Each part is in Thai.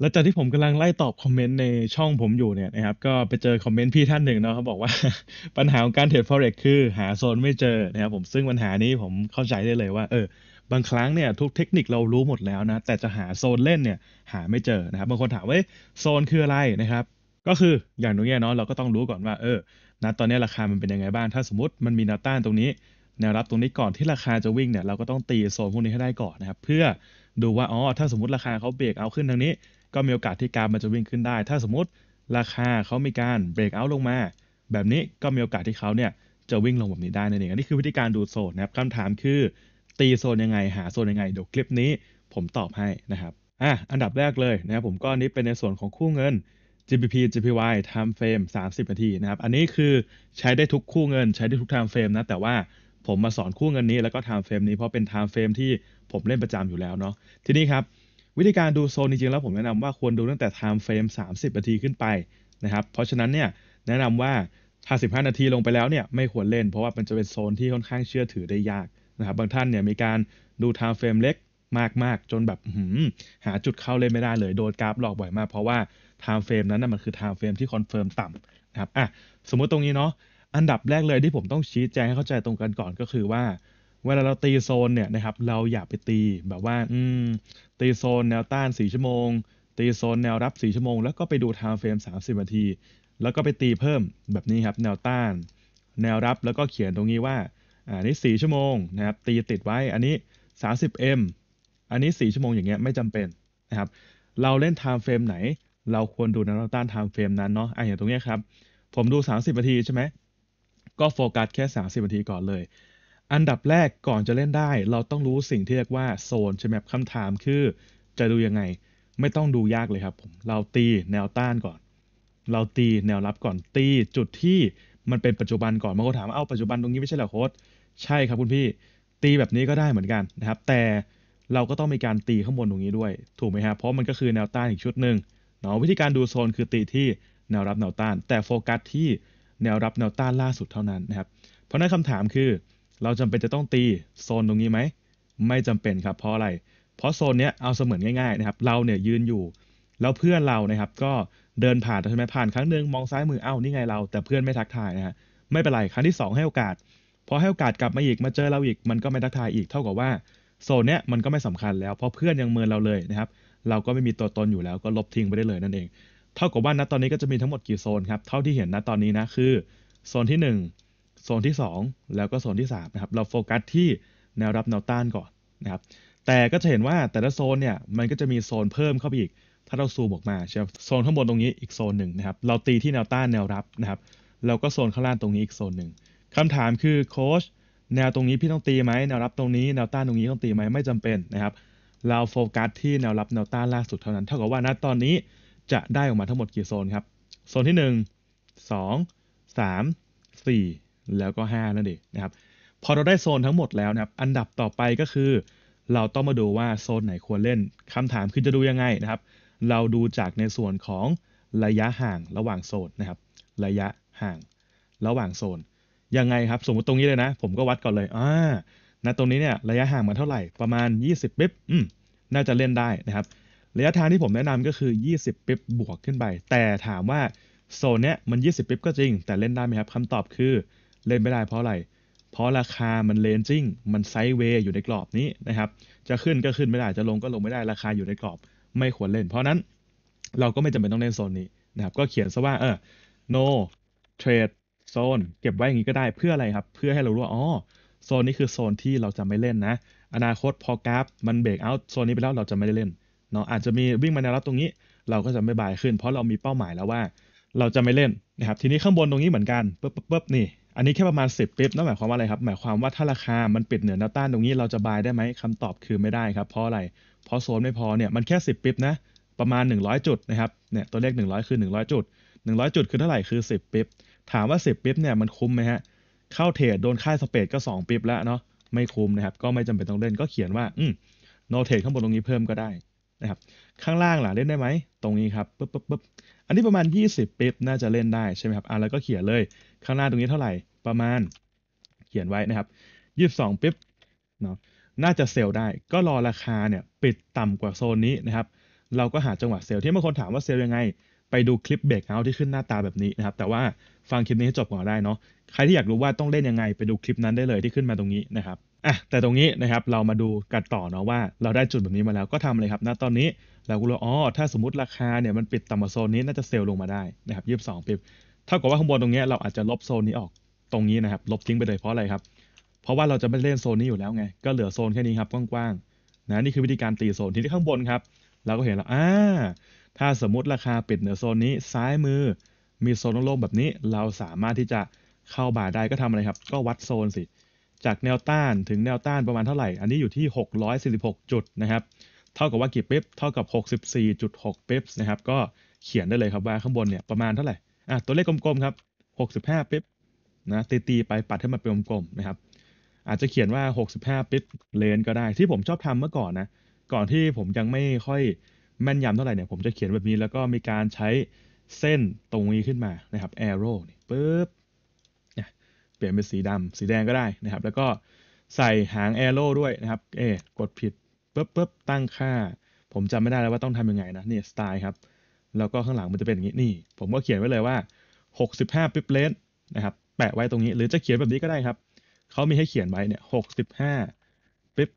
แล้วจากที่ผมกำลังไล่ตอบคอมเมนต์ในช่องผมอยู่เนี่ยนะครับก็ไปเจอคอมเมนต์พี่ท่านหนึ่งเนาะเขาบอกว่า ปัญหาของการเทรด forex คือหาโซนไม่เจอนะครับผมซึ่งปัญหานี้ผมเข้าใจได้เลยว่าเออบางครั้งเนี่ยทุกเทคนิคเรารู้หมดแล้วนะแต่จะหาโซนเล่นเนี่ยหาไม่เจอนะครับบางคนถามว่าโซนคืออะไรนะครับก็คืออย่างนู้นเนเนาะเราก็ต้องรู้ก่อนว่าเออณตอนนี้ราคามันเป็นยังไงบ้าง ถ้าสมมติมันมีแนวต้านตรงนี้แนวรับตรงนี้ก่อนที่ราคาจะวิ่งเนี่ยเราก็ต้องตีโซนพวกนี้ให้ได้ก่อนนะครับเพื่อดูว่าอ๋อถ้าสมมติราคาเขาเบรกเอาขึ้นทางนี้ก็มีโอกาสที่การมันจะวิ่งขึ้นได้ ถ้าสมมติราคาเขามีการเบรกเอาลงมา แบบนี้ก็มีโอกาสที่เขาเนี่ยจะวิ่งลงแบบนี้ได้นั่นเองอันนี้คือวิธีการดูโซนนะครับ คำถามคือตีโซนยังไง หาโซนยังไง เดี๋ยวคลิปนี้ผมตอบให้นะครับอ่ะอันดับแรกเลยนะครับ ผมก็นี้เป็นในส่วนของคู่เงิน GBP GPY time frame 30 นาทีนะครับอันนี้คือใช้ได้ทุกคู่เงินใช้ได้ทุก time frame นะแต่ว่าผมมาสอนคู่เงินนี้แล้วก็ time frame นี้เพราะเป็น time frame ที่ผมเล่นประจำอยู่แล้วเนาะทีนี้ครับวิธีการดูโซนจริง ๆ แล้วผมแนะนำว่าควรดูตั้งแต่ time frame 30 นาทีขึ้นไปนะครับ เพราะฉะนั้นเนี่ยแนะนำว่า ถ้า 15 นาทีลงไปแล้วเนี่ยไม่ควรเล่นเพราะว่ามันจะเป็นโซนที่ค่อนข้างเชื่อถือได้ยากนะครับ บางท่านเนี่ยมีการดู time frame เล็กมากๆจนแบบหาจุดเข้าเล่นไม่ได้เลยโดนกราฟหลอกบ่อยมาก เพราะว่า time frame นั้นนะมันคือ time frame ที่คอนเฟิร์มต่ำนะครับอ่ะสมมุติตรงนี้เนาะอันดับแรกเลยที่ผมต้องชี้แจงให้เข้าใจตรงกันก่อนก็คือว่าเวลาเราตีโซน เนี่ยนะครับ เราอย่าไปตีแบบว่า อืมตีโซนแนวต้าน 4ชั่วโมงตีโซนแนวรับ 4ชั่วโมงแล้วก็ไปดูไทม์เฟรม30นาที แล้วก็ไปตีเพิ่มแบบนี้ครับแนวต้าน แนวรับแล้วก็เขียนตรงนี้ว่า อ่านี่4ชั่วโมงนะครับตีติดไว้อันนี้ 30m อันนี้ 4ชั่วโมงอย่างเงี้ยไม่จำเป็นนะครับ เราเล่นไทม์เฟรมไหน เราควรดูแนวต้านไทม์เฟรมนั้นเนาะอ่ะอย่างตรงเนี้ยครับผมดู30นาทีใช่ไหมก็โฟกัสแค่ 30นาทีก่อนเลยอันดับแรกก่อนจะเล่นได้ เราต้องรู้สิ่งที่เรียกว่าโซนใช่ไหมคำถามคือจะดูยังไง ไม่ต้องดูยากเลยครับผม เราตีแนวต้านก่อน เราตีแนวรับก่อนตีจุดที่มันเป็นปัจจุบันก่อนบางคนถามว่าเอาปัจจุบันตรงนี้ไม่ใช่เหรอโค้ดใช่ครับคุณพี่ ตีแบบนี้ก็ได้เหมือนกันนะครับ แต่เราก็ต้องมีการตีข้างบนตรงนี้ด้วยถูกไหมครับเพราะมันก็คือแนวต้านอีกชุดหนึ่งเนาะวิธีการดูโซนคือตีที่แนวรับแนวต้านแต่โฟกัสที่แนวรับแนวต้านล่าสุดเท่านั้นนะครับ เพราะนั้นคำถามคือเราจำเป็นจะต้องตีโซนตรงนี้ไหม ไม่จำเป็นครับ เพราะอะไร เพราะโซนเนี้ยเอาเสมือนง่าย ๆนะครับ เราเนี่ยยืนอยู่ แล้วเพื่อนเรานะครับ ก็เดินผ่านใช่ไหมผ่านครั้งหนึ่งมองซ้ายมือเอ้านี่ไงเรา แต่เพื่อนไม่ทักทายนะฮะไม่เป็นไรครั้งที่ 2 ให้โอกาส พอให้โอกาสกลับมาอีกมาเจอเราอีกมันก็ไม่ทักทายอีกเท่ากับว่าโซนเนี้ยมันก็ไม่สำคัญแล้ว เพราะเพื่อนยังเมินเราเลยนะครับ เราก็ไม่มีตัวตนอยู่แล้วก็ลบทิ้งไปได้เลยนั่นเองเท่ากับว่านะตอนนี้ก็จะมีทั้งหมดกี่โซนครับเท่าที่เห็นนะตอนนี้นะคือ โซนที่ 1โซนที่ 2 แล้วก็โซนที่ 3 นะครับ เราโฟกัสที่แนวรับ แนวต้านก่อนนะครับ แต่ก็จะเห็นว่าแต่ละโซนเนี่ยมันก็จะมีโซนเพิ่มเข้าไปอีก ถ้าเราซูมออกมาใช่ไหมโซนข้างบนตรงนี้อีกโซนหนึ่งนะครับ เราตีที่แนวต้านแนวรับ นะครับเราก็โซนข้างล่างตรงนี้อีกโซนหนึ่งคำถามคือ โค้ชแนวตรงนี้พี่ต้องตีไหมแนวรับตรงนี้แนวต้านตรงนี้ต้องตีไหมไม่จำเป็นนะครับ เราโฟกัสที่แนวรับแนวต้านล่าสุดเท่านั้นเท่ากับว่าณตอนนี้จะได้ออกมาทั้งหมดกี่โซนครับโซนที่ 1 2 3 4แล้วก็5นั่นเองนะครับ พอเราได้โซนทั้งหมดแล้วนะครับ อันดับต่อไปก็คือ เราต้องมาดูว่าโซนไหนควรเล่น คำถามคือจะดูยังไงนะครับ เราดูจากในส่วนของระยะห่างระหว่างโซนนะครับ ระยะห่าง ระหว่างโซน ยังไงครับ สมมติตรงนี้เลยนะ ผมก็วัดก่อนเลยอ่าณตรงนี้เนี่ยระยะห่างมันเท่าไหร่ประมาณ 20ปิ๊บอืมน่าจะเล่นได้นะครับ ระยะทางที่ผมแนะนำก็คือ20ปิ๊บบวกขึ้นไปแต่ถามว่าโซนเนี้ยมัน20ปิ๊บก็จริงแต่เล่นได้ไหมครับ คำตอบคือเล่นไม่ได้ เพราะอะไร เพราะราคามันเลนจิ้ง มันไซด์เวย์อยู่ในกรอบนี้นะครับ จะขึ้นก็ขึ้นไม่ได้ จะลงก็ลงไม่ได้ ราคาอยู่ในกรอบ ไม่ควรเล่น เพราะนั้นเราก็ไม่จำเป็นต้องเล่นโซนนี้นะครับ ก็เขียนซะว่า เออ no trade zone เก็บไว้อย่างนี้ก็ได้ เพื่ออะไรครับ เพื่อให้เรารู้ว่า อ๋อ โซนนี้คือโซนที่เราจะไม่เล่นนะ อนาคตพอกราฟมันเบรกเอาโซนนี้ไปแล้วเราจะไม่ได้เล่น เนาะ อาจจะมีวิ่งมาแนวรับตรงนี้ เราก็จะไม่บายขึ้น เพราะเรามีเป้าหมายแล้วว่า เราจะไม่เล่นนะครับ ทีนี้ข้างบนตรงนี้เหมือนกันปุ๊บปุ๊บนี่อันนี้แค่ประมาณ 10ปิ๊บนั่นหมายความว่าอะไรครับ หมายความว่าถ้าราคา มันปิดเหนือแนวต้านตรงนี้เราจะบายได้ไหมคำตอบคือไม่ได้ครับ เพราะอะไร เพราะโซนไม่พอเนี่ย มันแค่ 10ปิ๊บนะ ประมาณ 100 จุดนะครับ เนี่ยตัวเลข100คือ100จุด100 จุดคือเท่าไหร่คือ 10ปิ๊บถามว่า 10ปิ๊บเนี่ยมันคุ้มไหมฮะ เข้าเทรดโดนค่าสเปดก็2ปิ๊บแล้วเนาะ ไม่คุ้มนะครับ ก็ไม่จำเป็นต้องเล่น ก็เขียนว่า อืมโนเทรดข้างบนตรงนี้เพิ่มก็ได้นะครับ ข้างล่างล่ะเล่นได้ไหม ตรงนี้ครับปุ๊บปุ๊บปุ๊บอันนี้ประมาณ 20ปิ๊บน่าจะเล่นได้ใช่ไหมครับอ่ะแล้วก็เขียนเลยข้างหน้าตรงนี้เท่าไหร่ประมาณเขียนไว้นะครับยี่สองปิ๊บเนาะน่าจะเซลล์ได้ ก็รอราคาเนี่ยปิดต่ำกว่าโซนนี้นะครับ เราก็หาจังหวะเซลล์ที่บางคนถามว่าเซลล์ยังไง ไปดูคลิปเบรกเอาที่ขึ้นหน้าตาแบบนี้นะครับ แต่ว่าฟังคลิปนี้ให้จบก่อนได้เนาะ ใครที่อยากรู้ว่าต้องเล่นยังไง ไปดูคลิปนั้นได้เลยที่ขึ้นมาตรงนี้นะครับอ่ะแต่ตรงนี้นะครับเรามาดูกันต่อเนาะว่าเราได้จุดแบบนี้มาแล้วก็ทำเลยครับ ณ ตอนนี้เราก็รู้อ๋อ ถ้าสมมติราคาเนี่ยมันปิดต่ำกว่าโซนนี้น่าจะเซลล์ลงมาได้นะครับยี่สิบสองปิบท่ากับว่าข้างบนตรงนี้เราอาจจะลบโซนนี้ออกตรงนี้นะครับ ลบทิ้งไปเลยเพราะอะไรครับ เพราะว่าเราจะไม่เล่นโซนนี้อยู่แล้วไง ก็เหลือโซนแค่นี้ครับกว้างๆนะนี่คือวิธีการตีโซนที่ีข้างบนครับ เราก็เห็นแล้วอ่าถ้าสมมติราคาปิดเหนือโซนนี้ซ้ายมือ มีโซนโล่งๆแบบนี้ เราสามารถที่จะเข้าบาได้ก็ทำอะไรครับ ก็วัดโซนสิ จากแนวต้านถึงแนวต้านประมาณเท่าไหร่ อันนี้อยู่ที่646 จุดนะครับ เท่ากับว่ากี่ปิ๊บเท่ากับ 64.6ปิ๊บนะครับ ก็เขียนได้เลยครับว่าข้างบนเนี่ยประมาณเท่าไหร่อ่ะตัวเลขกลมๆครับ 65ปิ๊บนะตีตีไปปัดให้มันเป็นกลมๆนะครับอาจจะเขียนว่า 65 ปิ๊บเลนก็ได้ ที่ผมชอบทำเมื่อก่อนนะก่อนที่ผมยังไม่ค่อยแม่นยำเท่าไหร่เนี่ยผมจะเขียนแบบนี้แล้วก็มีการใช้เส้นตรงนี้ขึ้นมานะครับแอ r ร w นี่ปึ๊บเปลี่ยนเป็นสีดำ สีแดงก็ได้นะครับแล้วก็ใส่หางแอโร่ด้วยนะครับเอ๊กดผิดปึ๊บปึ๊บตั้งค่า ผมจำไม่ได้แล้วว่าต้องทำยังไงนะเนี่ยสไตล์ครับแล้วก็ข้างหลังมันจะเป็นอย่างนี้นี่ผมก็เขียนไว้เลยว่า 65ปิ๊บเลนนะครับ แปะไว้ตรงนี้หรือจะเขียนแบบนี้ก็ได้ครับ เขามีให้เขียนไว้เนี่ย 65ปิ๊บ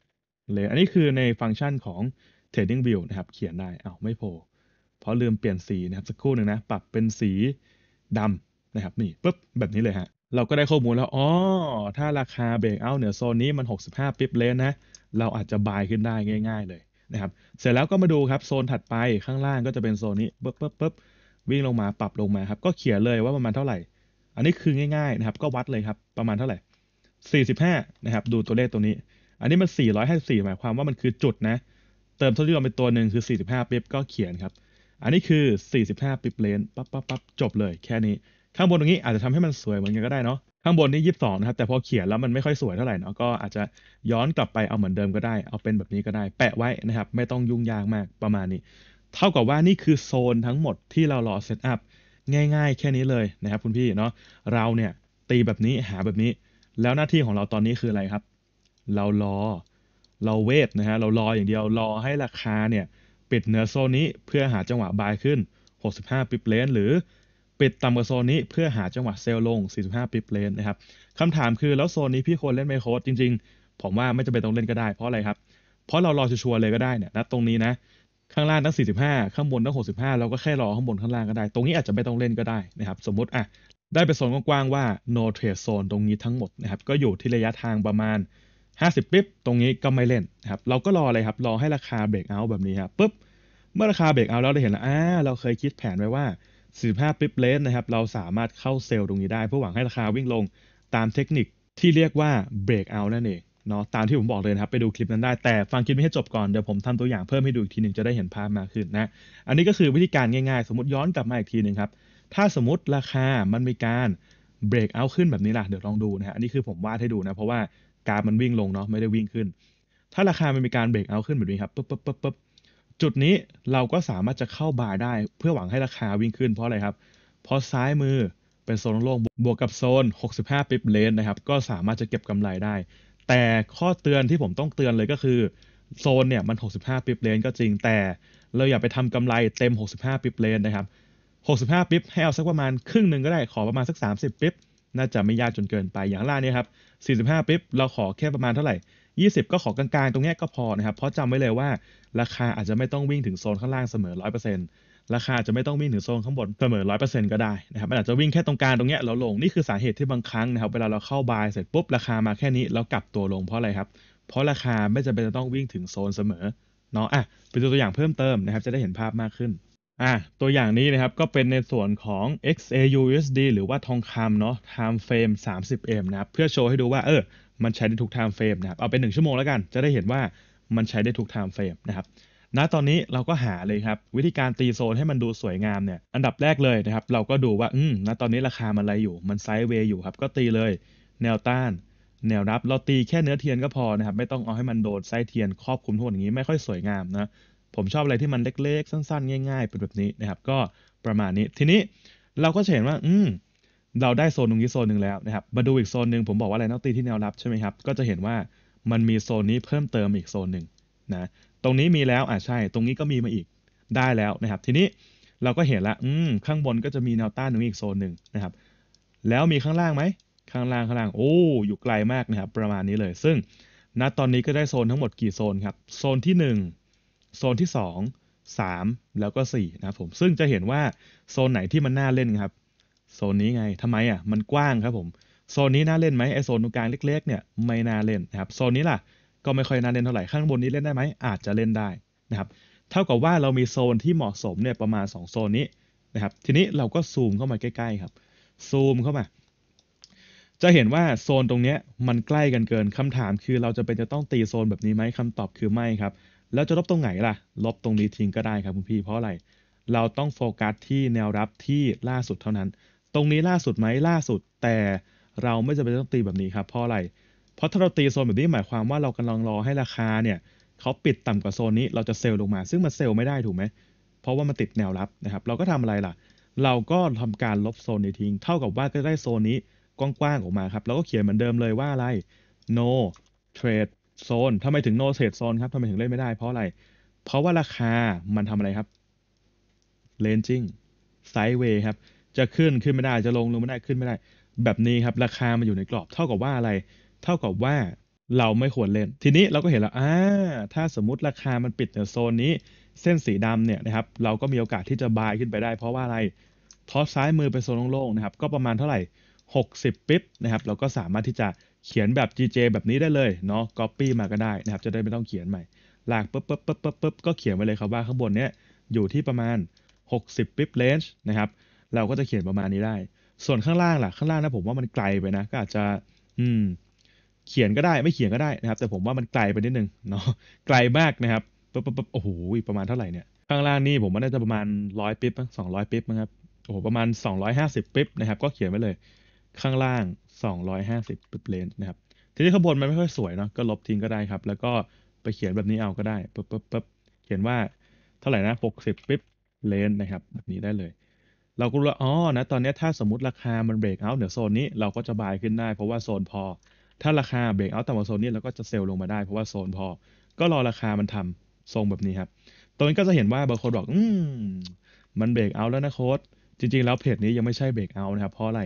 เลนอันนี้คือในฟังก์ชันของ Trading View นะครับ เขียนได้เอา้าไม่โผล่เพราะลืมเปลี่ยนสีนะครับสักครู่หนึ่งนะ ปรับเป็นสีดำนะครับนี่ปุ๊บแบบนี้เลยฮะเราก็ได้ข้อมูลแล้ว อ๋อ ถ้าราคาเบรกเอาเหนือโซนนี้มัน 65ปิ๊บเลนนะเราอาจจะบายขึ้นได้ง่าย ๆเลยนะครับเสร็จแล้วก็มาดูครับโซนถัดไปข้างล่างก็จะเป็นโซนนี้ปึ๊บปึ๊บปึ๊บวิ่งลงมาปรับลงมาครับก็เขียนเลยว่าประมาณเท่าไหร่ อันนี้คือง่ายๆนะครับก็วัดเลยครับประมาณเท่าไหร่45นะครับดูตัวเลขตัวนี้ อันนี้มัน454หมายความว่ามันคือจุดนะ เติมทศนิยมเป็นตัวหนึ่งคือ 45ปิ๊บก็เขียนครับอันนี้คือ 45ปิ๊บเลนปั๊บปั๊บปั๊บจบเลย แค่นี้ ข้างบนตรงนี้อาจจะทำให้มันสวยเหมือนกันก็ได้เนาะข้างบนนี่ยี่สิบสองนะครับ แต่พอเขียนแล้วมันไม่ค่อยสวยเท่าไหร่เนาะ ก็อาจจะย้อนกลับไปเอาเหมือนเดิมก็ได้เอาเป็นแบบนี้ก็ได้ แปะไว้นะครับ ไม่ต้องยุ่งยากมากประมาณนี้ เท่ากับว่านี่คือโซนทั้งหมดที่เรารอเซตอัพ ง่ายๆแค่นี้เลยนะครับคุณพี่เนาะเราเนี่ยตีแบบนี้หาแบบนี้ แล้วหน้าที่ของเราตอนนี้คืออะไรครับ เรารอเราเวทนะฮะเรารออย่างเดียวรอให้ราคา เนี่ย ปิดเนื้อโซนนี้เพื่อหาจังหวะบายขึ้น65ปิบเลนหรือปิดต่ำกว่าโซนนี้เพื่อหาจังหวะเซลลง 45ปิบเลนนะครับคำถามคือแล้ว โซนนี้พี่ควรเล่นไมโครจริงๆ ผมว่าไม่จำเป็นต้องเล่นก็ได้เพราะอะไรครับ เพราะเรารอชัวร์เลยก็ได้เนี่ยนะตรงนี้นะ ข้างล่างตั้ง 45 ข้างบนตั้ง65 เราก็แค่รอข้างบนข้างล่างก็ได้ ตรงนี้อาจจะไม่ต้องเล่นก็ได้นะครับ สมมติอ่ะได้ไปโซนกว้างๆว่า no trade zone ตรงนี้ทั้งหมดนะครับก็อยู่ที่ระยะทางประมาณ 50ปิ๊บตรงนี้ก็ไม่เล่นนะครับเราก็รอเลยครับรอให้ราคาเบรกเอาแบบนี้ครับปุ๊บเมื่อราคาเบรกเอาแล้วเราเห็นแล้วอ่าเราเคยคิดแผนไว้ว่า45 p i ปิ a n g e นะครับเราสามารถเข้าเซลล์ตรงนี้ได้ เพื่อหวังให้ราคาวิ่งลง ตามเทคนิคที่เรียกว่า break out นั่นเองเนาะตามที่ผมบอกเลยนะครับ ไปดูคลิปนั้นได้แต่ฟังคลิปไม่ให้จบก่อนเดี๋ยวผมทำตัวอย่างเพิ่มให้ดูอีกทีหนึ่งจะได้เห็นภาพมากขึ้นนะ อันนี้ก็คือวิธีการง่ายๆ สมมติย้อนกลับมาอีกทีหนึ่งครับถ้าสมมติราคามันมีการเบรกเอาขึ้นแบบนี้ล่ะเดี๋ยวลองดูนะฮะอันนี้คือผมวาดให้ดูนะเพราะว่าการมันวิ่งลงเนาะไม่ได้วิ่งขึ้น ถ้าราคามันมีการเบรกเอาขึ้นแบบนี้ครับปุ๊บปุ๊บปุ๊บปุ๊บจุดนี้เราก็สามารถจะเข้าบายได้เพื่อหวังให้ราคาวิ่งขึ้นเพราะอะไรครับ เพราะซ้ายมือเป็นโซนโล่งบวกกับโซน 65ปิบเลนนะครับก็สามารถจะเก็บกำไรได้ แต่ข้อเตือนที่ผมต้องเตือนเลยก็คือโซนเนี่ยมัน 65ปิบเลนก็จริงแต่เราอย่าไปทำกำไรเต็ม 65ปิบเลนนะครับ 65ปิบให้เอาสักประมาณครึ่งหนึ่งก็ได้ขอประมาณสัก 30 ปิบน่าจะไม่ยากจนเกินไปอย่างล่านี้ครับ 45ปิบเราขอแค่ประมาณเท่าไหร่20ก็ขอกลางๆตรงนี้ก็พอนะครับ เพราะจำไว้เลยว่าราคาอาจจะไม่ต้องวิ่งถึงโซนข้างล่างเสมอ 100%ราคาจะไม่ต้องวิ่งถึงโซนข้างบนเสมอ100%ก็ได้นะครับมันอาจจะวิ่งแค่ตรงกลางตรงนี้แล้วลง นี่คือสาเหตุที่บางครั้งนะครับเวลาเราเข้าบายเสร็จปุ๊บราคามาแค่นี้แล้วกลับตัวลงเพราะอะไรครับ เพราะราคาไม่จำเป็นจะต้องวิ่งถึงโซนเสมอเนาะ อ่ะ เป็นตัวอย่างเพิ่มเติมนะครับจะได้เห็นภาพมากขึ้น อ่ะ ตัวอย่างนี้นะครับก็เป็นในส่วนของ XAUUSD หรือว่าทองคำเนาะ time frame 30m นะครับ เพื่อโชว์ให้ดูว่าเออมันใช้ได้ทุกไทม์เฟรมนะครับ เอาเป็น1ชั่วโมงแล้วกัน จะได้เห็นว่ามันใช้ได้ทุกไทม์เฟรมนะครับ ณ ตอนนี้เราก็หาเลยครับ วิธีการตีโซนให้มันดูสวยงามเนี่ย อันดับแรกเลยนะครับ เราก็ดูว่าอืมณตอนนี้ราคามันอะไรอยู่ มันไซด์เวย์อยู่ครับ ก็ตีเลยแนวต้าน แนวรับเราตีแค่เนื้อเทียนก็พอนะครับ ไม่ต้องเอาให้มันโดนไซด์เทียนครอบคลุมทัมดอย่างนี้ไม่ค่อยสวยงาม นะ ผมชอบอะไรที่มันเล็กๆ สั้นๆ ง่ายๆเป็นแบบนี้นะครับ ก็ประมาณนี้ทีนี้เราก็จะเห็นว่า อืมเราได้โซนตรงนี้โซนหนึ่งแล้วนะครับ มาดูอีกโซนหนึ่งผมบอกว่าไลน์นอตตีที่แนวรับใช่ไหมครับ ก็จะเห็นว่ามันมีโซนนี้เพิ่มเติมอีกโซนหนึ่งนะตรงนี้มีแล้วอ่าใช่ตรงนี้ก็มีมาอีกได้แล้วนะครับ ทีนี้เราก็เห็นละอืมข้างบนก็จะมีแนวต้านตรงอีกโซนหนึ่งนะครับ แล้วมีข้างล่างไหมข้างล่างข้างล่างโอ้อยู่ไกลมากนะครับ ประมาณนี้เลย ซึ่งณตอนนี้ก็ได้โซนทั้งหมดกี่โซนครับ โซนที่1โซนที่2 3แล้วก็4นะครับ ผมซึ่งจะเห็นว่าโซนไหนที่มันน่าเล่นครับโซนนี้ไงทำไมอ่ะ มันกว้างครับผม โซนนี้น่าเล่นไหมไอโซนตรงกลางเล็ก ๆ เนี่ย ไม่น่าเล่นนะครับ โซนนี้ล่ะ ก็ไม่ค่อยน่าเล่นเท่าไหร่ ข้างบนนี้เล่นได้ไหม อาจจะเล่นได้นะครับ เท่ากับว่าเรามีโซนที่เหมาะสมเนี่ย ประมาณ2โซนนี้นะครับ ทีนี้เราก็ซูมเข้ามาใกล้ๆ ครับ ซูมเข้ามา จะเห็นว่าโซนตรงนี้มันใกล้กันเกินคำถามคือเราจะเป็นจะต้องตีโซนแบบนี้ไหมคำตอบคือไม่ครับ แล้วจะลบตรงไหนล่ะลบตรงนี้ทิ้งก็ได้ครับคุณพี่ เพราะอะไร เราต้องโฟกัสที่แนวรับที่ล่าสุดเท่านั้นตรงนี้ล่าสุดไหมล่าสุด แต่เราไม่จำเป็นต้องตีแบบนี้ครับเพราะอะไรเพราะถ้าเราตีโซนแบบนี้หมายความว่าเรากำลังรอให้ราคาเนี่ยเขาปิดต่ำกว่าโซน นี้เราจะเซลล์ลงมาซึ่งมันเซลล์ไม่ได้ถูกไหมเพราะว่ามันติดแนวรับนะครับ เราก็ทำอะไรล่ะ เราก็ทำการลบโซนนี้ทิ้ง เท่ากับว่าก็ได้โซนนี้ กว้างๆออกมาครับเราก็เขียนเหมือนเดิมเลยว่าอะไร no trade zone ทำไมถึง no trade zone ครับทำไมถึงเล่นไม่ได้เพราะอะไร เพราะว่าราคามันทำอะไรครับ ranging sideway ครับจะขึ้นขึ้นไม่ได้จะลงลงไม่ได้ขึ้นไม่ได้ แบบนี้ครับราคามันอยู่ในกรอบเท่ากับว่าอะไร เท่ากับว่าเราไม่ควรเล่นทีนี้เราก็เห็นแล้วอ่าถ้าสมมติราคามันปิดในโซนนี้ เส้นสีดำเนี่ยนะครับเราก็มีโอกาสที่จะบายขึ้นไปได้ เพราะว่าอะไรทอปซ้ายมือไปโซนโล่งๆนะครับ ก็ประมาณเท่าไหร่ 60ปิ๊บนะครับ เราก็สามารถที่จะเขียนแบบ GJ แบบนี้ได้เลยเนาะปปี้มาก็ได้นะครับ จะได้ไม่ต้องเขียนใหม่หลากปุ๊บปุ๊บปุ๊บปุ๊บก็เขียนไว้เลยครับว่าข้างบนเนี้ยอยู่ที่ประมาณ60ิ๊บเลนจ์นะครับเราก็จะเขียนประมาณนี้ได้ ส่วนข้างล่างล่ะข้างล่างนะผมว่ามันไกลไปนะก็อาจจะ อืม เขียนก็ได้ไม่เขียนก็ได้นะครับ แต่ผมว่ามันไกลไปนิดนึงเนาะไกลมากนะครับปป๊บป๊โอ้โหประมาณเท่าไหร่เนี่ยข้างล่างนี่ผมว่าน่าจะประมาณร้อยปิ๊บสองร้อยปิ๊บนะครับโอ้โหประมาณสองร้อยห้าสิบปิ๊บนะครับก็เขียนไว้เลย ข้างล่างสองร้อยห้าสิบปิ๊บเลนนะครับทีนี้ข้างบนมันไม่ค่อยสวยเนาะก็ลบทิ้งก็ได้ครับ แล้วก็ไปเขียนแบบนี้เอาก็ได้ป๊บป๊บป๊บเขียนว่าเท่าไหร่นะหกสิบปิ๊บเลนนะครับ แบบนี้ได้เลยเราก็รู้ว่าอ๋อ นะ ตอนนี้ถ้าสมมติ ราคามัน เบรกเอา เหนือ โซนนี้ เราก็จะบายขึ้นได้ เพราะว่า โซน พอ ถ้าราคา เบรกเอาต่ำกว่าโซนนี้ เราก็จะ เซลล์ ลง มาได้ เพราะว่า โซนพอ ก็รอ ราคามันทำทรง แบบนี้ ครับตรงนี้ก็จะเห็นว่า บางคน บอก อืมมัน เบรกเอาแล้ว นะ โค้ดจริง ๆ แล้ว เพจนี้ ยัง ไม่ใช่ เบรกเอานะครับ เพราะ อะไร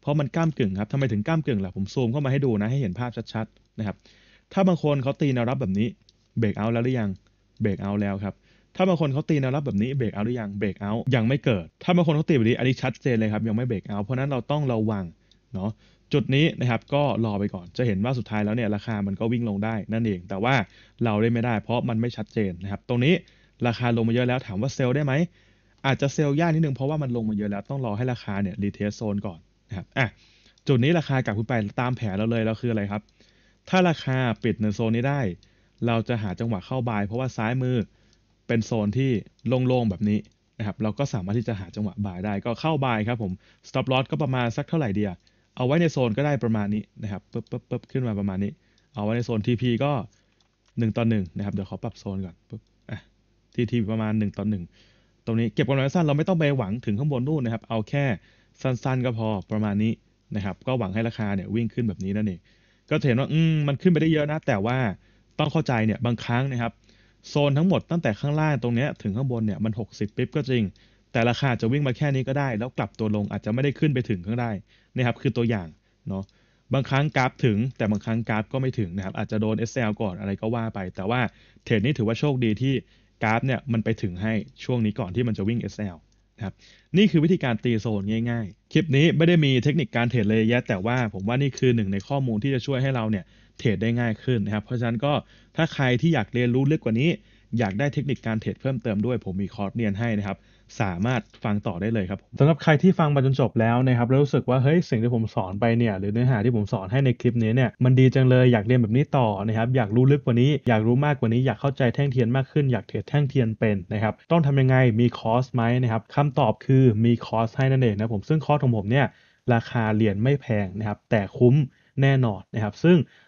เพราะมันก้ามกึ่ง ครับทำไม ถึงก้ามกึ่ง ล่ะ ผมซูมเข้ามา ให้ดู นะ ให้ เห็น ภาพ ชัดๆนะครับถ้าบางคนเขาตีแนวรับแบบนี้เบรกเอาแล้วหรือยังเบรกเอาแล้วครับถ้าบางคนเขาตีแนวรับแบบนี้เบรกเอาหรือยัง เบรกเอา ยังไม่เกิด ถ้าบางคนเขาตีแบบนี้อันนี้ชัดเจนเลยครับ ยังไม่เบรกเอา เพราะนั้นเราต้องระวัง เนาะจุดนี้นะครับก็รอไปก่อน จะเห็นว่าสุดท้ายแล้วเนี่ย ราคามันก็วิ่งลงได้นั่นเอง แต่ว่าเราได้ไม่ได้เพราะมันไม่ชัดเจนนะครับ ตรงนี้ราคาลงมาเยอะแล้วถามว่าเซลล์ได้ไหม อาจจะเซลล์ยากนิดนึงเพราะว่ามันลงมาเยอะแล้วต้องรอให้ราคาเนี่ยรีเทสโซนก่อนนะครับอ่ะจุดนี้ราคากลับขึ้นไปตามแผนเราเลยเราคืออะไรครับ ถ้าราคาปิดในโซนนี้ได้ เราจะหาจังหวะเข้าบายเพราะว่าซ้ายมือเป็นโซนที่โล่งๆ แบบนี้นะครับ เราก็สามารถที่จะหาจังหวะบายได้ก็เข้าบายครับผม stop loss ก็ประมาณสักเท่าไหร่เดียเอาไว้ในโซนก็ได้ประมาณนี้นะครับปึ๊บปึ๊บปึ๊บขึ้นมาประมาณนี้ เอาไว้ในโซน TP ก็ 1ต่อ1นะครับ เดี๋ยวขอปรับโซนก่อนปึ๊บอ่ะ TP ประมาณ1ต่อ1ตรงนี้เก็บกำไรสั้น เราไม่ต้องไปหวังถึงข้างบนนู่นนะครับ เอาแค่สั้น ๆ ก็พอประมาณนี้นะครับ ก็หวังให้ราคาเนี่ยวิ่งขึ้นแบบนี้นั่นเองก็เห็นว่าอืมมันขึ้นไปได้เยอะนะแต่ว่าต้องเข้าใจเนี่ยบางครั้งนะครับโซนทั้งหมดตั้งแต่ข้างล่างตรงนี้ถึงข้างบนเนี่ยมัน 60 ปิ๊บก็จริง แต่ราคาจะวิ่งมาแค่นี้ก็ได้ แล้วกลับตัวลงอาจจะไม่ได้ขึ้นไปถึงข้างได้นะครับคือตัวอย่างเนาะบางครั้งกราฟ ถึงแต่บางครั้งกราฟก็ไม่ถึงนะครับอาจจะโดน SL ก่อนอะไรก็ว่าไป แต่ว่าเทรดนี้ถือว่าโชคดีที่กราฟเนี่ยมันไปถึงให้ช่วงนี้ก่อนที่มันจะวิ่ง SL นะครับนี่คือวิธีการตีโซนง่าย ๆ คลิปนี้ไม่ได้มีเทคนิคการเทรดเลยแยะแต่ว่าผมว่านี่คือหนึ่งในข้อมูลที่จะช่วยให้เราเนี่ยเทรดได้ง่ายขึ้นนะครับ เพราะฉะนั้นก็ถ้าใครที่อยากเรียนรู้ลึกกว่านี้ อยากได้เทคนิคการเทรดเพิ่มเติมด้วย ผมมีคอร์สเรียนให้นะครับสามารถฟังต่อได้เลยครับสำหรับใครที่ฟังมาจนจบแล้วนะครับแล้วรู้สึกว่าเฮ้ยสิ่งที่ผมสอนไปเนี่ยหรือเนื้อหาที่ผมสอนให้ในคลิปนี้เนี่ยมันดีจังเลยอยากเรียนแบบนี้ต่อนะครับ อยากรู้ลึกกว่านี้อยากรู้มากกว่านี้ อยากเข้าใจแท่งเทียนมากขึ้นอยากเทรดแท่งเทียนเป็นนะครับต้องทำยังไงมีคอร์สไหมนะครับคำตอบคือมีคอร์สให้นั่นเองนะผมซึ่งคอร์สของผมเนี่ยราคาเรียนไม่แพงนะครับแต่คุ้มแน่นอนนะครับซึ่ง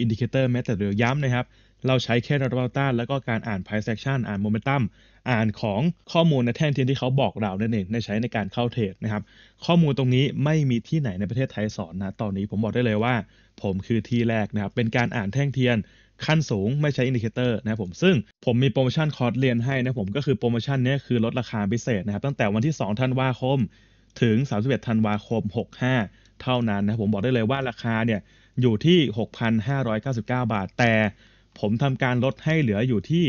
อินดิเคเตอร์แม้แต่เดียวย้ำนะครับ เราใช้แค่นอร์มัลต้า แล้วก็การอ่าน price action อ่าน momentum อ่านของข้อมูลในแท่งเทียนที่เขาบอกเรานั่นเองในใช้ในการเข้าเทรดนะครับข้อมูลตรงนี้ไม่มีที่ไหนในประเทศไทยสอนนะตอนนี้ผมบอกได้เลยว่า ผมคือที่แรกนะครับเป็นการอ่านแท่งเทียน ขั้นสูงไม่ใช้อินดิเคเตอร์นะครับผมซึ่งผมมีโปรโมชั่นคอร์สเรียนให้นะผมก็คือโปรโมชั่นนี้คือลดราคาพิเศษนะครับ ตั้งแต่วันที่2ธันวาคม ถึง31ธันวาคม65 เท่านั้นนะผมบอกได้เลยว่าราคาเนี่ยอยู่ที่ 6,599 บาท แต่ผมทำการลดให้เหลืออยู่ที่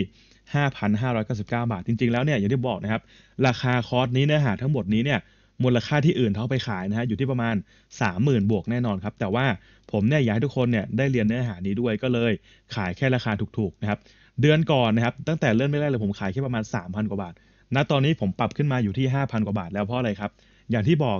5,599 บาท จริงๆแล้วเนี่ยอย่างที่บอก นะครับ ราคาคอร์สนี้เนื้อหา ทั้งหมดนี้เนี่ยมูลค่าที่อื่นเขาไปขายนะฮะอยู่ที่ประมาณ 30,000 บวกแน่นอนครับ แต่ว่าผมเนี่ยอยากให้ทุกคนเนี่ยได้เรียนเนื้อหานี้ด้วยก็เลยขายแค่ราคาถูกๆนะครับ เดือนก่อนนะครับ ตั้งแต่เริ่มไม่แรกเลยผมขายแค่ประมาณ 3,000 กว่าบาทณนะตอนนี้ผมปรับขึ้นมาอยู่ที่ 5,000 กว่าบาท แล้วเพราะอะไรครับอย่างที่บอก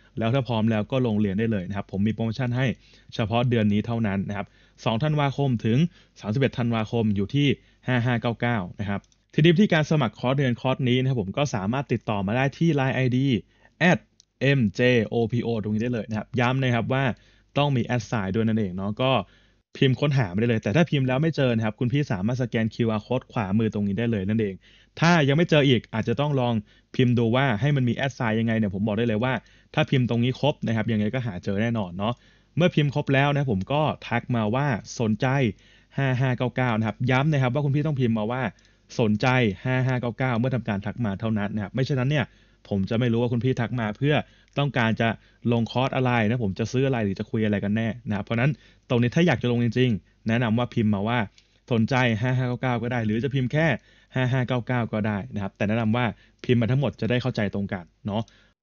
แล้วถ้าพร้อมแล้วก็ลงเรียนได้เลยนะครับ ผมมีโปรโมชั่นให้เฉพาะเดือนนี้เท่านั้นนะครับ2ธันวาคมถึง 31ธันวาคมอยู่ที่ 5599 นะครับ ทีนี้ที่การสมัครคอร์สเรียนคอร์สนี้นะครับผมก็สามารถติดต่อมาได้ที่ Line ID at mjopo ตรงนี้ได้เลยนะครับ ย้ำนะครับว่าต้องมีแอดสายด้วยนั่นเองเนาะ ก็พิมพ์ค้นหาไปได้เลย แต่ถ้าพิมพ์แล้วไม่เจอนะครับคุณพี่สามารถสแกน QR code ขวามือตรงนี้ได้เลยนั่นเอง ถ้ายังไม่เจออีกอาจจะต้องลองพิมพ์ดูว่าให้มันมีแอดไซน์ยังไงเนี่ยผมบอกได้เลยว่าถ้าพิมพ์ตรงนี้ครบนะครับ ยังไงก็หาเจอแน่นอนเนาะเมื่อพิมพ์ครบแล้วนะผมก็ทักมาว่าสนใจ 5599 นะครับ ย้ำนะครับ ว่าคุณพี่ต้องพิมพ์มาว่าสนใจ 5599 เมื่อทำการทักมาเท่านั้นนะครับ ไม่เช่นนั้นเนี่ย ผมจะไม่รู้ว่าคุณพี่ทักมาเพื่อต้องการจะลงคอร์สอะไรนะผมจะซื้ออะไรหรือจะคุยอะไรกันแน่นะครับเพราะนั้นตรงนี้ถ้าอยากจะลงจริงๆแนะนำว่าพิมพ์มาว่าสนใจ 5599 ก็ได้หรือจะพิมพ์แค่ 5599 ก็ได้นะครับ แต่แนะนำว่าพิมพ์มาทั้งหมดจะได้เข้าใจตรงกัน เนาะ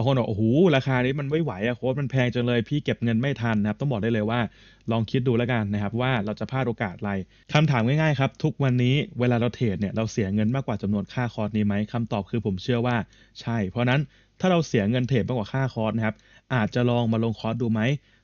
บางคนบอกโอ้โหราคานี้มันไม่ไหวอะโค้ดมันแพงจนเลยพี่เก็บเงินไม่ทันนะครับต้องบอกได้เลยว่า ลองคิดดูแล้วกันนะครับว่าเราจะพลาดโอกาสอะไร คำถามง่ายๆครับทุกวันนี้เวลาเราเทรดเนี่ยเราเสียเงินมากกว่าจำนวนค่าคอร์สนี้ไหมคำตอบคือผมเชื่อว่าใช่ เพราะนั้นถ้าเราเสียเงินเทรดมากกว่าค่าคอร์สนะครับอาจจะลองมาลงคอร์สดูไหม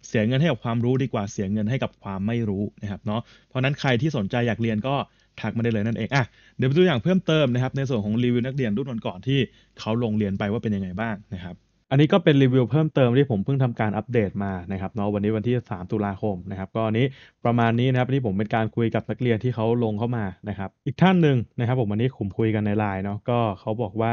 เสียเงินให้กับความรู้ดีกว่าเสียเงินให้กับความไม่รู้นะครับเนาะเพราะนั้นใครที่สนใจอยากเรียนก็ทักมาได้เลยนั่นเองอ่ะเดี๋ยวไปดูอย่างเพิ่มเติมนะครับ ในส่วนของรีวิวนักเรียนรุ่นก่อนที่เขาลงเรียนไปว่าเป็นยังไงบ้างนะครับอันนี้ก็เป็นรีวิวเพิ่มเติมที่ผมเพิ่งทำการอัปเดตมานะครับเนาะวันนี้วันที่ 3 ตุลาคมนะครับก็อันนี้ประมาณนี้นะครับที่ผมเป็นการคุยกับนักเรียนที่เขาลงเข้ามานะครับ อีกท่านหนึ่งนะครับผมวันนี้ผมคุยกันในไลน์เนาะก็เขาบอกว่า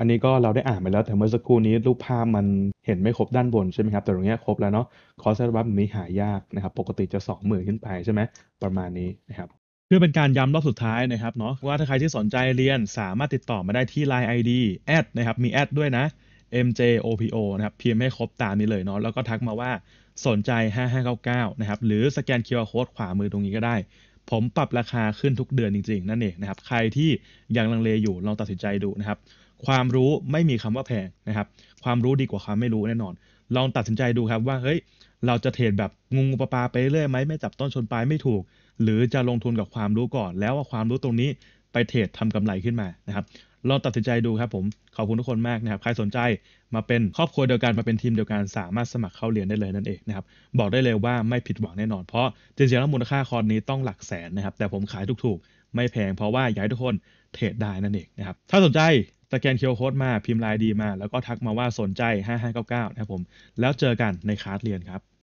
อันนี้ก็เราได้อ่านไปแล้วแต่เมื่อสักครู่นี้รูปภาพมันเห็นไม่ครบด้านบนใช่ไหมครับแต่ตรงนี้ครบแล้วเนาะคอสเซอร์บัฟนี้หายากนะครับปกติจะ 20,000 ขึ้นไปใช่ไหมประมาณนี้นะครับ เพื่อเป็นการย้ำรอบสุดท้ายนะครับเนาะว่าถ้าใครที่สนใจเรียนสามารถติดต่อมาได้ที่ Line ID แอดนะครับมีแอดด้วยนะ MJOPO นะครับพิมพ์ให้ครบตามนี้เลยเนาะแล้วก็ทักมาว่าสนใจ 5599นะครับหรือสแกน QR Code ขวามือตรงนี้ก็ได้ ผมปรับราคาขึ้นทุกเดือนจริงๆนั่นเองนะครับใครที่ยังลังเลอยู่ลองตัดสินใจดูนะครับความรู้ไม่มีคำว่าแพงนะครับ ความรู้ดีกว่าความไม่รู้แน่นอน ลองตัดสินใจดูครับว่าเฮ้ยเราจะเทรดแบบงงปลาปาไปเรื่อยไหมไม่จับต้นชนปลายไม่ถูก หรือจะลงทุนกับความรู้ก่อนแล้วว่าความรู้ตรงนี้ไปเทรดทำากำาไรขึ้นมานะครับลองตัดสินใจดูครับผม ขอบคุณทุกคนมากนะครับใครสนใจมาเป็นครอบครัวเดียวกัน มาเป็นทีมเดียวกันสามารถสมัครเข้าเรียนได้เลยนั่นเองนะครับบอกได้เลยว่าไม่ผิดหวังแน่นอนเพราะจริงๆแล้วมูลค่าคอร์สนี้ต้องหลักแสนนะครับ แต่ผมขายถูกๆ ไม่แพงเพราะว่าอยากให้ทุกคนเทรดได้นั่นเองนะครับถ้าสนใจสแกนเคียวโค้ดมาพิมพ์ลายดีมา แล้วก็ทักมาว่าสนใจ 5599 นะครับผม แล้วเจอกันในคลาสเรียนครับ